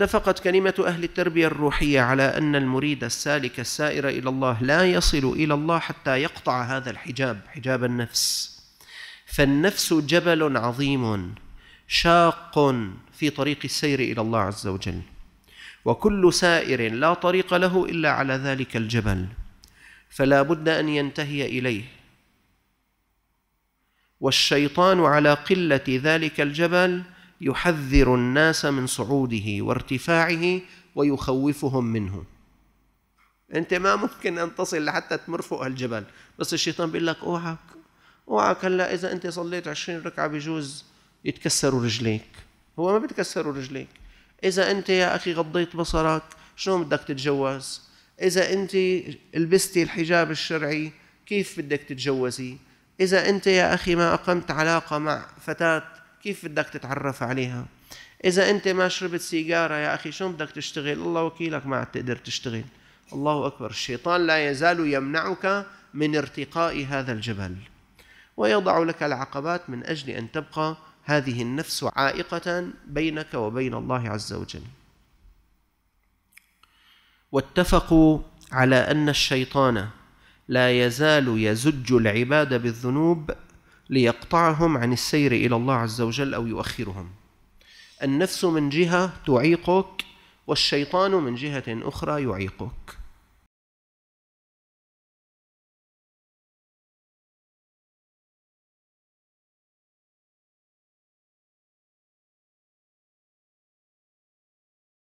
اتفقت كلمة أهل التربية الروحية على أن المريد السالك السائر إلى الله لا يصل إلى الله حتى يقطع هذا الحجاب حجاب النفس فالنفس جبل عظيم شاق في طريق السير إلى الله عز وجل وكل سائر لا طريق له إلا على ذلك الجبل فلا بد أن ينتهي إليه والشيطان على قلة ذلك الجبل يحذر الناس من صعوده وارتفاعه ويخوفهم منه انت ما ممكن ان تصل لحتى تمر فوق هالجبل بس الشيطان بيقول لك اوعك اوعك هلا اذا انت صليت 20 ركعه بجوز يتكسروا رجليك هو ما بيتكسروا رجليك اذا انت يا اخي غضيت بصرك شلون بدك تتجوز اذا انت لبستي الحجاب الشرعي كيف بدك تتجوزي اذا انت يا اخي ما اقمت علاقه مع فتاه كيف بدك تتعرف عليها إذا أنت ما شربت سيجارة يا أخي شو بدك تشتغل الله وكيلك ما عاد تقدر تشتغل الله أكبر الشيطان لا يزال يمنعك من ارتقاء هذا الجبل ويضع لك العقبات من أجل أن تبقى هذه النفس عائقة بينك وبين الله عز وجل واتفقوا على أن الشيطان لا يزال يزج العباد بالذنوب ليقطعهم عن السير إلى الله عز وجل أو يؤخرهم النفس من جهة تعيقك والشيطان من جهة أخرى يعيقك